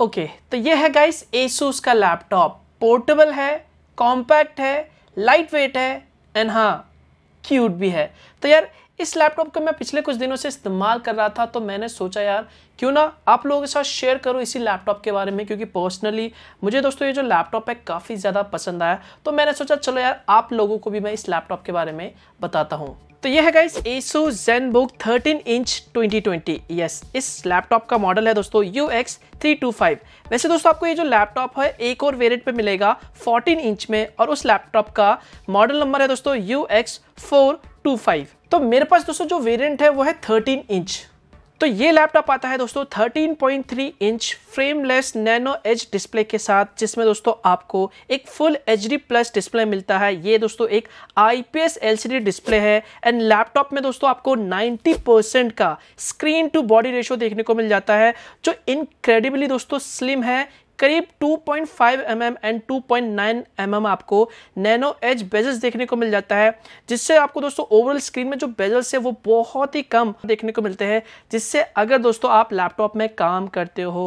okay okay, तो ये है गाइस एसूस का लैपटॉप पोर्टेबल है कॉम्पैक्ट है लाइट वेट है एंड हाँ क्यूट भी है तो यार इस लैपटॉप को मैं पिछले कुछ दिनों से इस्तेमाल कर रहा था तो मैंने सोचा यार क्यों ना आप लोगों के साथ शेयर करो इसी लैपटॉप के बारे में क्योंकि पर्सनली मुझे दोस्तों ये जो लैपटॉप है काफ़ी ज़्यादा पसंद आया तो मैंने सोचा चलो यार आप लोगों को भी मैं इस लैपटॉप के बारे में बताता हूँ तो ये है guys Asus Zen Book thirteen inch twenty twenty yes इस लैपटॉप का मॉडल है दोस्तों U X three two five वैसे दोस्तों आपको ये जो लैपटॉप है एक और वेरिएंट पे मिलेगा 14 इंच में और उस लैपटॉप का मॉडल नंबर है दोस्तों U X four two five तो मेरे पास दोस्तों जो वेरिएंट है वो है 13 इंच तो ये लैपटॉप आता है दोस्तों 13.3 inch frameless nano edge display के साथ जिसमें दोस्तों आपको एक फुल एच प्लस डिस्प्ले मिलता है ये दोस्तों एक आईपीएस एलसीडी डिस्प्ले है एंड लैपटॉप में दोस्तों आपको 90% का स्क्रीन टू बॉडी रेशियो देखने को मिल जाता है जो इनक्रेडिबली दोस्तों स्लिम है करीब 2.5 point mm and 2.9 point mm आपको नैनो एज बेजल्स देखने को मिल जाता है जिससे आपको दोस्तों ओवरऑल स्क्रीन में जो बेजल्स है वो बहुत ही कम देखने को मिलते हैं जिससे अगर दोस्तों आप लैपटॉप में काम करते हो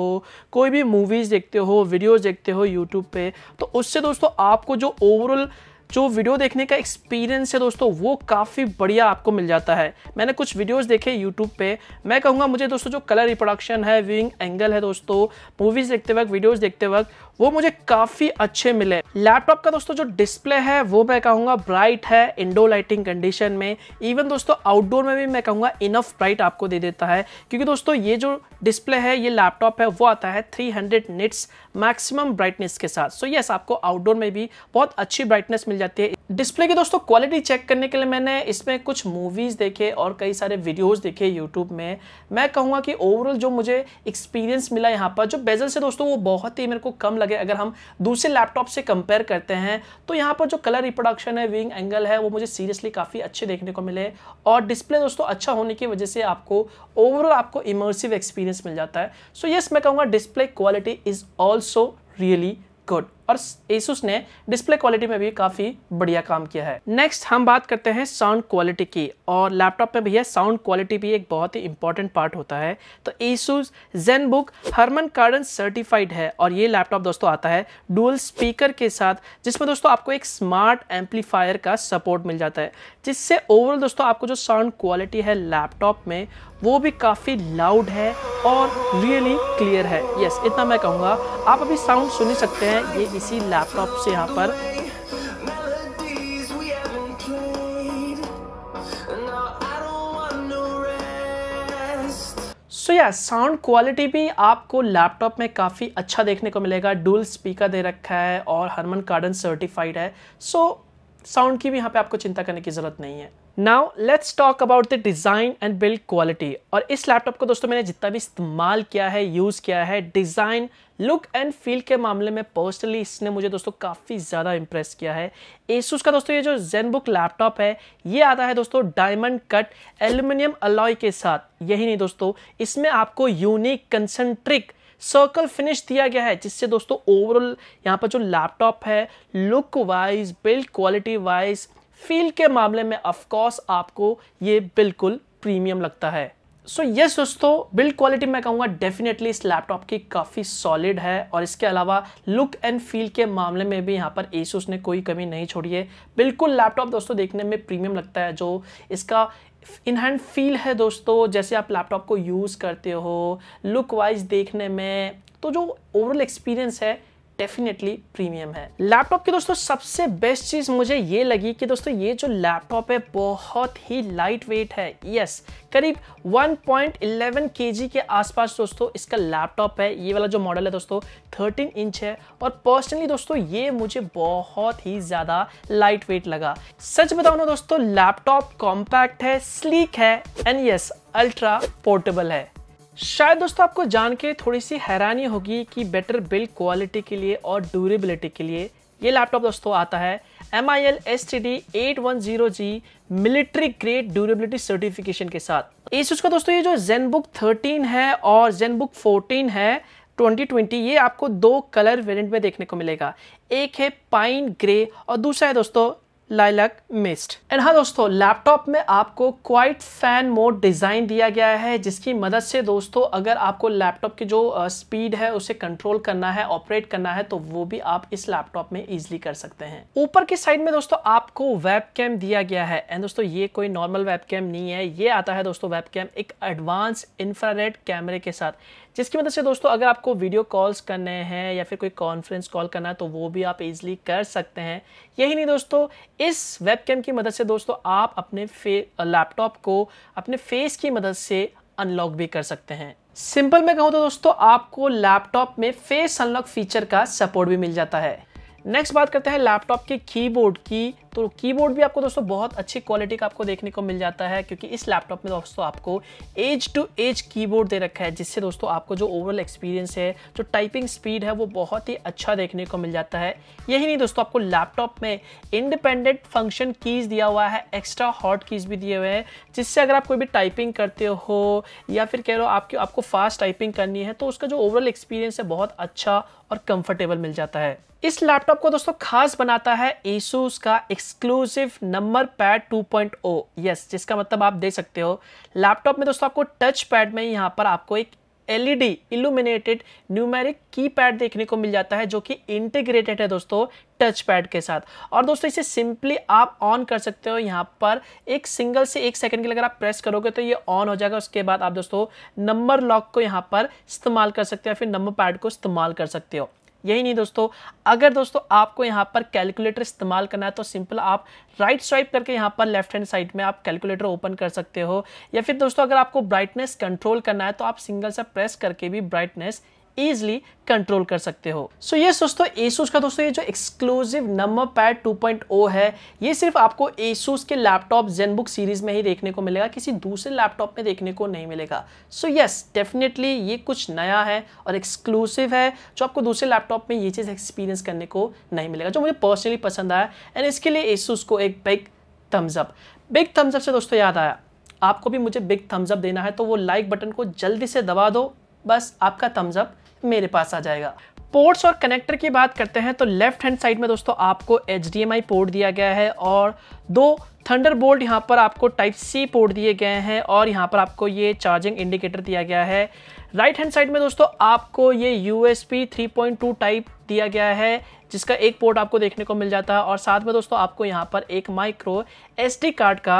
कोई भी मूवीज़ देखते हो वीडियोज़ देखते हो यूट्यूब पर तो उससे दोस्तों आपको जो ओवरऑल जो वीडियो देखने का एक्सपीरियंस है दोस्तों वो काफ़ी बढ़िया आपको मिल जाता है मैंने कुछ वीडियोस देखे यूट्यूब पे मैं कहूँगा मुझे दोस्तों जो कलर रिप्रोडक्शन है व्यूइंग एंगल है दोस्तों मूवीज़ देखते वक्त वीडियोज़ देखते वक्त वो मुझे काफ़ी अच्छे मिले लैपटॉप का दोस्तों जो डिस्प्ले है वो मैं कहूंगा ब्राइट है इंडोर लाइटिंग कंडीशन में इवन दोस्तों आउटडोर में भी मैं कहूंगा इनफ ब्राइट आपको दे देता है क्योंकि दोस्तों ये जो डिस्प्ले है ये लैपटॉप है वो आता है 300 निट्स मैक्सिमम ब्राइटनेस के साथ सो so, यस yes, आपको आउटडोर में भी बहुत अच्छी ब्राइटनेस मिल जाती है डिस्प्ले की दोस्तों क्वालिटी चेक करने के लिए मैंने इसमें कुछ मूवीज़ देखे और कई सारे वीडियोस देखे यूट्यूब में मैं कहूँगा कि ओवरऑल जो मुझे एक्सपीरियंस मिला यहाँ पर जो बेजल से दोस्तों वो बहुत ही मेरे को कम लगे अगर हम दूसरे लैपटॉप से कंपेयर करते हैं तो यहाँ पर जो कलर रिप्रोडक्शन है विंग एंगल है वो मुझे सीरियसली काफ़ी अच्छे देखने को मिले और डिस्प्ले दोस्तों अच्छा होने की वजह से आपको ओवरऑल आपको इमर्सिव एक्सपीरियंस मिल जाता है सो so, येस yes, मैं कहूँगा display quality is also really good और एसुस ने डिस्प्ले क्वालिटी में भी काफ़ी बढ़िया काम किया है नेक्स्ट हम बात करते हैं साउंड क्वालिटी की और लैपटॉप में भैया साउंड क्वालिटी भी एक बहुत ही इंपॉर्टेंट पार्ट होता है तो एसुस जेन बुक हरमन कार्डन सर्टिफाइड है और ये लैपटॉप दोस्तों आता है डुअल स्पीकर के साथ जिसमें दोस्तों आपको एक स्मार्ट एम्पलीफायर का सपोर्ट मिल जाता है जिससे ओवरऑल दोस्तों आपको जो साउंड क्वालिटी है लैपटॉप में वो भी काफ़ी लाउड है और रियली क्लियर है यस yes, इतना मैं कहूँगा आप अभी साउंड सुन ही सकते हैं ये इसी लैपटॉप से यहाँ पर सो यार साउंड क्वालिटी भी आपको लैपटॉप में काफ़ी अच्छा देखने को मिलेगा डूल स्पीकर दे रखा है और हरमन कार्डन सर्टिफाइड है सो so, साउंड की भी यहाँ पे आपको चिंता करने की ज़रूरत नहीं है now let's talk about the design and build quality और इस लैपटॉप को दोस्तों मैंने जितना भी इस्तेमाल किया है यूज़ किया है डिज़ाइन लुक एंड फील के मामले में पर्सनली इसने मुझे दोस्तों काफ़ी ज़्यादा इंप्रेस किया है एसूस का दोस्तों ये जो जेनबुक लैपटॉप है ये आता है दोस्तों डायमंड कट एल्यूमिनियम अलॉय के साथ यही नहीं दोस्तों इसमें आपको यूनिक कंसनट्रिक सर्कल फिनिश दिया गया है जिससे दोस्तों ओवरऑल यहाँ पर जो लैपटॉप है look wise build quality wise feel के मामले में ऑफकोर्स आपको ये बिल्कुल प्रीमियम लगता है सो so, यस दोस्तों बिल्ड क्वालिटी मैं कहूँगा डेफिनेटली इस लैपटॉप की काफ़ी सॉलिड है और इसके अलावा लुक एंड फील के मामले में भी यहाँ पर एसूस ने कोई कमी नहीं छोड़ी है बिल्कुल लैपटॉप दोस्तों देखने में प्रीमियम लगता है जो इसका इन हैंड फील है दोस्तों जैसे आप लैपटॉप को यूज़ करते हो लुक वाइज देखने में तो जो ओवरऑल एक्सपीरियंस है डेफिनेटली प्रीमियम है लैपटॉप की दोस्तों सबसे बेस्ट चीज मुझे ये लगी कि दोस्तों ये जो लैपटॉप है बहुत ही लाइट वेट है यस yes, करीब 1.11 पॉइंट के आसपास दोस्तों इसका लैपटॉप है ये वाला जो मॉडल है दोस्तों 13 इंच है और पर्सनली दोस्तों ये मुझे बहुत ही ज़्यादा लाइट वेट लगा सच बताओ ना दोस्तों लैपटॉप कॉम्पैक्ट है स्लीक है एंड यस अल्ट्रा पोर्टेबल है शायद दोस्तों आपको जान के थोड़ी सी हैरानी होगी कि बेटर बिल्ड क्वालिटी के लिए और ड्यूरेबिलिटी के लिए ये लैपटॉप दोस्तों आता है M I L S T D eight one zero G military grade durability certification के साथ इस उसका दोस्तों ये जो जेन बुक थर्टीन है और जेन बुक फोर्टीन है 2020 ये आपको दो कलर वेरिएंट में देखने को मिलेगा एक है पाइन ग्रे और दूसरा है दोस्तों लाइलक मिस्ट एंड हाँ दोस्तों लैपटॉप में आपको क्वाइट फैन मोड डिज़ाइन दिया गया है जिसकी मदद से दोस्तों अगर आपको लैपटॉप की जो स्पीड है उसे कंट्रोल करना है ऑपरेट करना है तो वो भी आप इस लैपटॉप में इजिली कर सकते हैं ऊपर की साइड में दोस्तों आपको वेब दिया गया है एंड दोस्तों ये कोई नॉर्मल वेब नहीं है ये आता है दोस्तों वेब एक एडवांस इंफ्रारेड कैमरे के साथ जिसकी मदद मतलब से दोस्तों अगर आपको वीडियो कॉल्स करने हैं या फिर कोई कॉन्फ्रेंस कॉल करना है तो वो भी आप इजीली कर सकते हैं यही नहीं दोस्तों इस वेबकैम की मदद से दोस्तों आप अपने लैपटॉप को अपने फेस की मदद से अनलॉक भी कर सकते हैं सिंपल में कहूँ तो दोस्तों आपको लैपटॉप में फेस अनलॉक फीचर का सपोर्ट भी मिल जाता है नेक्स्ट बात करते हैं लैपटॉप के कीबोर्ड की तो कीबोर्ड भी आपको दोस्तों बहुत अच्छी क्वालिटी का आपको देखने को मिल जाता है क्योंकि इस लैपटॉप में दोस्तों आपको एज टू एज कीबोर्ड दे रखा है जिससे दोस्तों आपको जो ओवरऑल एक्सपीरियंस है जो टाइपिंग स्पीड है वो बहुत ही अच्छा देखने को मिल जाता है यही नहीं दोस्तों आपको लैपटॉप में इंडिपेंडेंट फंक्शन कीज़ दिया हुआ है एक्स्ट्रा हॉट कीज़ भी दिए हुए हैं जिससे अगर आप कोई भी टाइपिंग करते हो या फिर कह रहे हो आपकी आपको फास्ट टाइपिंग करनी है तो उसका जो ओवरऑल एक्सपीरियंस है बहुत अच्छा और कंफर्टेबल मिल जाता है इस लैपटॉप को दोस्तों खास बनाता है एसूस का एक्सक्लूसिव नंबर पैड 2.0 यस जिसका मतलब आप देख सकते हो लैपटॉप में दोस्तों आपको टच पैड में यहाँ पर आपको एक एलईडी इल्यूमिनेटेड न्यूमेरिक कीपैड देखने को मिल जाता है जो कि इंटीग्रेटेड है दोस्तों टच पैड के साथ और दोस्तों इसे सिंपली आप ऑन कर सकते हो यहाँ पर एक सिंगल से एक सेकंड के लिए अगर आप प्रेस करोगे तो ये ऑन हो जाएगा उसके बाद आप दोस्तों नंबर लॉक को यहाँ पर इस्तेमाल कर सकते हो या फिर नंबर पैड को इस्तेमाल कर सकते हो यही नहीं दोस्तों अगर दोस्तों आपको यहाँ पर कैलकुलेटर इस्तेमाल करना है तो सिंपल आप राइट स्वाइप करके यहाँ पर लेफ्ट हैंड साइड में आप कैलकुलेटर ओपन कर सकते हो या फिर दोस्तों अगर आपको ब्राइटनेस कंट्रोल करना है तो आप सिंगल सा प्रेस करके भी ब्राइटनेस ईजिली कंट्रोल कर सकते हो सो so, ये yes, दोस्तों एसूस का दोस्तों ये जो एक्सक्लूसिव नंबर पैड 2.0 है ये सिर्फ आपको एसूस के लैपटॉप जेनबुक सीरीज में ही देखने को मिलेगा किसी दूसरे लैपटॉप में देखने को नहीं मिलेगा सो यस डेफिनेटली ये कुछ नया है और एक्सक्लूसिव है जो आपको दूसरे लैपटॉप में ये चीज़ एक्सपीरियंस करने को नहीं मिलेगा जो मुझे पर्सनली पसंद आया एंड इसके लिए एसूस को एक बिग थम्सअप बिग थम्सअप से दोस्तों याद आया आपको भी मुझे बिग थम्सअप देना है तो वो लाइक बटन को जल्दी से दबा दो बस आपका थम्सअप मेरे पास आ जाएगा पोर्ट्स और कनेक्टर की बात करते हैं तो लेफ्ट हैंड साइड में दोस्तों आपको एच पोर्ट दिया गया है और दो थंडर बोल्ट यहाँ पर आपको टाइप सी पोर्ट दिए गए हैं और यहाँ पर आपको ये चार्जिंग इंडिकेटर दिया गया है राइट हैंड साइड में दोस्तों आपको ये U S B three point two type दिया गया है जिसका एक पोर्ट आपको देखने को मिल जाता है और साथ में दोस्तों आपको यहाँ पर एक माइक्रो एस कार्ड का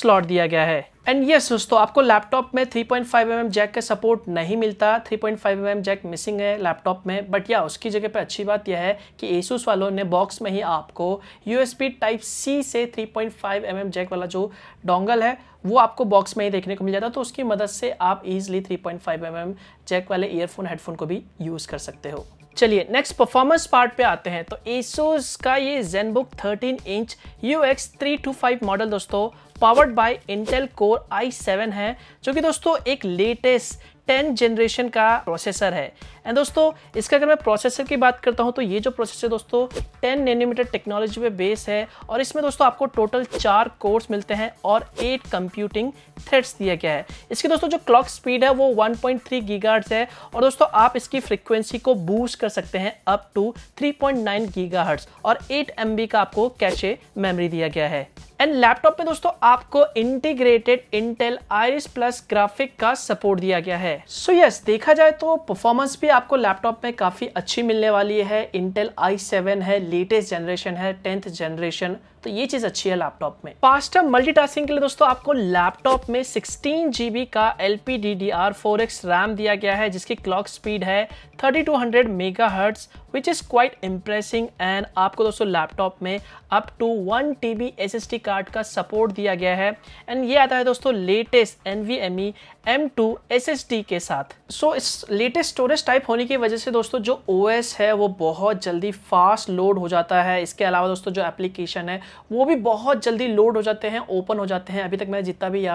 स्लॉट दिया गया है एंड येस दोस्तों आपको लैपटॉप में 3.5 पॉइंट mm जैक का सपोर्ट नहीं मिलता 3.5 पॉइंट mm जैक मिसिंग है लैपटॉप में बट या उसकी जगह पे अच्छी बात यह है कि एसूस वालों ने बॉक्स में ही आपको यू टाइप सी से 3.5 पॉइंट mm जैक वाला जो डोंगल है वो आपको बॉक्स में ही देखने को मिल जाता है तो उसकी मदद से आप इजिली 3.5 पॉइंट mm जैक वाले ईयरफोन हेडफोन को भी यूज़ कर सकते हो चलिए नेक्स्ट परफॉर्मेंस पार्ट पे आते हैं तो एसोस का ये Zenbook 13 inch U X three two five model दोस्तों powered by Intel core I seven है जो कि दोस्तों एक लेटेस्ट टेंथ जनरेशन का प्रोसेसर है एंड दोस्तों इसका अगर मैं प्रोसेसर की बात करता हूँ तो ये जो प्रोसेसर दोस्तों 10 नैनोमीटर टेक्नोलॉजी पे बेस है और इसमें दोस्तों आपको टोटल चार कोर्स मिलते हैं और एट कंप्यूटिंग थ्रेड्स दिया गया है इसके दोस्तों जो क्लॉक स्पीड है वो 1.3 पॉइंट है और दोस्तों आप इसकी फ्रिक्वेंसी को बूस्ट कर सकते हैं अप टू 3.9 पॉइंट और एट एम का आपको कैशे मेमोरी दिया गया है एंड लैपटॉप में दोस्तों आपको integrated Intel Iris plus graphic का सपोर्ट दिया गया है है सो so यस yes, देखा जाए तो परफॉर्मेंस भी आपको लैपटॉप में काफ़ी अच्छी मिलने वाली है इंटेल आई सेवन है लेटेस्ट जनरेशन है टेंथ जनरेशन तो ये चीज़ अच्छी है लैपटॉप में फास्ट मल्टीटास्किंग के लिए दोस्तों आपको लैपटॉप में सिक्सटीन जीबी का L P D D R four X RAM दिया गया है जिसकी क्लॉक स्पीड है thirty two hundred mega hertz which is quite impressing and आपको दोस्तों लैपटॉप में up to one T B S S D card का सपोर्ट दिया गया है एंड ये आता है दोस्तों latest N V M E M two S S D के साथ सो so, इस लेटेस्ट स्टोरेज टाइप होने की वजह से दोस्तों जो ओ एस है वो बहुत जल्दी फास्ट लोड हो जाता है इसके अलावा दोस्तों जो एप्लीकेशन है वो भी बहुत जल्दी लोड हो जाते हैं ओपन हो जाते हैं अभी तक मैंने जितना भी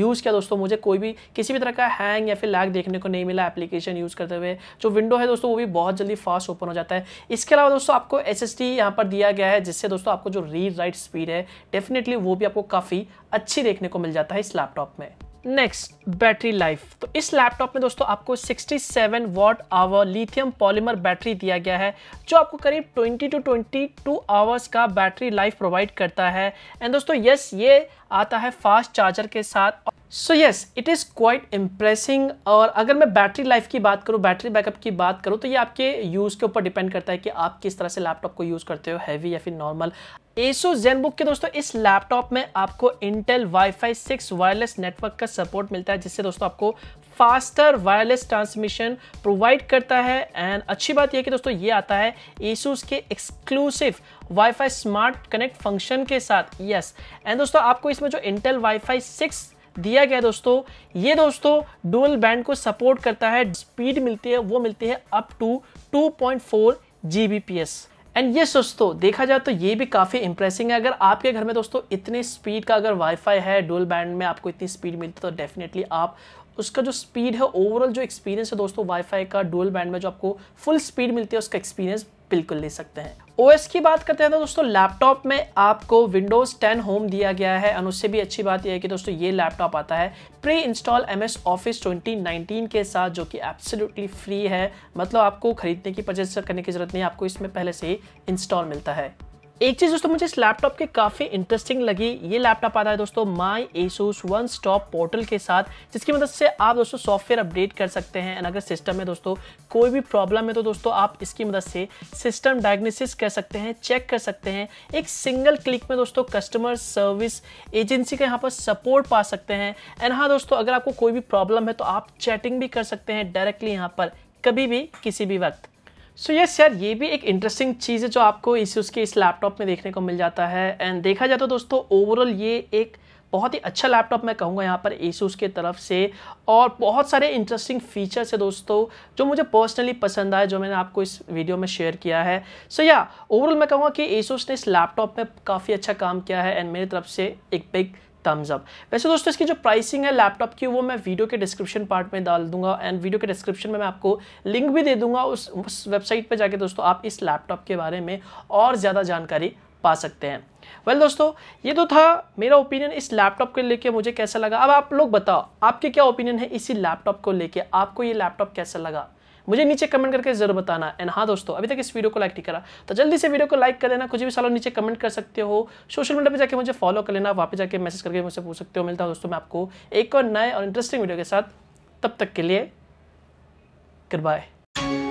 यूज़ किया दोस्तों मुझे कोई भी किसी भी तरह का हैंग या फिर लैग देखने को नहीं मिला एप्लीकेशन यूज़ करते हुए जो विंडो है दोस्तों वो भी बहुत जल्दी फास्ट ओपन हो जाता है इसके अलावा दोस्तों आपको एस एस पर दिया गया है जिससे दोस्तों आपको जो रीड राइट स्पीड है डेफिनेटली वो भी आपको काफ़ी अच्छी देखने को मिल जाता है इस लैपटॉप में नेक्स्ट बैटरी लाइफ तो इस लैपटॉप में दोस्तों आपको 67 watt hour lithium polymer battery दिया गया है जो आपको करीब 20 टू 22 आवर्स का बैटरी लाइफ प्रोवाइड करता है एंड दोस्तों यस ये आता है फास्ट चार्जर के साथ so yes it is quite impressing और अगर मैं बैटरी लाइफ की बात करूँ बैटरी बैकअप की बात करूँ तो ये आपके यूज़ के ऊपर डिपेंड करता है कि आप किस तरह से लैपटॉप को यूज़ करते हो हैवी या फिर नॉर्मल एसो जेनबुक के दोस्तों इस लैपटॉप में आपको इंटेल फाई 6 वायरलेस नेटवर्क का सपोर्ट मिलता है जिससे दोस्तों आपको फास्टर वायरलेस ट्रांसमिशन प्रोवाइड करता है एंड अच्छी बात यह कि दोस्तों ये आता है एसूस के exclusive wifi smart connect function के साथ यस एंड दोस्तों आपको इसमें जो इंटेल फाई 6 दिया गया दोस्तों ये दोस्तों डुअल बैंड को सपोर्ट करता है स्पीड मिलती है वो मिलती है अप टू 2.4 जीबीपीएस एंड ये दोस्तों देखा जाए तो ये भी काफ़ी इंप्रेसिंग है अगर आपके घर में दोस्तों इतने स्पीड का अगर वाईफाई है डोल बैंड में आपको इतनी स्पीड मिलती है तो डेफिनेटली आप उसका जो स्पीड है ओवरऑल जो एक्सपीरियंस है दोस्तों वाईफाई का डोल बैंड में जो आपको फुल स्पीड मिलती है उसका एक्सपीरियंस बिल्कुल ले सकते हैं ओएस की बात करते हैं तो दोस्तों लैपटॉप में आपको विंडोज 10 होम दिया गया है और उससे भी अच्छी बात यह है कि दोस्तों ये लैपटॉप आता है pre install M S office twenty के साथ जो कि एब्सोल्युटली फ्री है मतलब आपको खरीदने की परचेज करने की जरूरत नहीं आपको इसमें पहले से ही इंस्टॉल मिलता है एक चीज दोस्तों मुझे इस लैपटॉप के काफी इंटरेस्टिंग लगी ये लैपटॉप आता है दोस्तों my Asus one stop portal के साथ जिसकी मदद से आप दोस्तों सॉफ्टवेयर अपडेट कर सकते हैं एंड अगर सिस्टम में दोस्तों कोई भी प्रॉब्लम है तो दोस्तों आप इसकी मदद से सिस्टम डायग्नोसिस कर सकते हैं चेक कर सकते हैं एक सिंगल क्लिक में दोस्तों कस्टमर सर्विस एजेंसी का यहाँ पर सपोर्ट पा सकते हैं एंड हाँ दोस्तों अगर आपको कोई भी प्रॉब्लम है तो आप चैटिंग भी कर सकते हैं डायरेक्टली यहाँ पर कभी भी किसी भी वक्त सो so यस yes, यार ये भी एक इंटरेस्टिंग चीज़ है जो आपको इस उसके इस लैपटॉप में देखने को मिल जाता है एंड देखा जाए तो दोस्तों ओवरऑल ये एक बहुत ही अच्छा लैपटॉप मैं कहूँगा यहाँ पर एसूस के तरफ से और बहुत सारे इंटरेस्टिंग फीचर्स है दोस्तों जो मुझे पर्सनली पसंद आए जो मैंने आपको इस वीडियो में शेयर किया है सो या ओवरऑल मैं कहूँगा कि एसूस ने इस लैपटॉप में काफ़ी अच्छा काम किया है एंड मेरी तरफ से एक बिग थम्स अप वैसे दोस्तों इसकी जो प्राइसिंग है लैपटॉप की वो मैं वीडियो के डिस्क्रिप्शन पार्ट में डाल दूंगा एंड वीडियो के डिस्क्रिप्शन में मैं आपको लिंक भी दे दूंगा उस, उस वेबसाइट पर जाके दोस्तों आप इस लैपटॉप के बारे में और ज़्यादा जानकारी पा सकते हैं वेल well, दोस्तों ये तो था मेरा ओपिनियन इस लैपटॉप को लेके मुझे कैसा लगा अब आप लोग बताओ आपके क्या ओपिनियन है इसी लैपटॉप को लेके आपको ये लैपटॉप कैसा लगा मुझे नीचे कमेंट करके जरूर बताना एंड हाँ दोस्तों अभी तक इस वीडियो को लाइक नहीं करा तो जल्दी से वीडियो को लाइक कर देना कुछ भी सालों नीचे कमेंट कर सकते हो सोशल मीडिया पर जाकर मुझे फॉलो कर लेना वहाँ पर जाकर मैसेज करके मुझसे पूछ सकते हो मिलता हूँ दोस्तों मैं आपको एक और नए और इंटरेस्टिंग वीडियो के साथ तब तक के लिए गुड बाय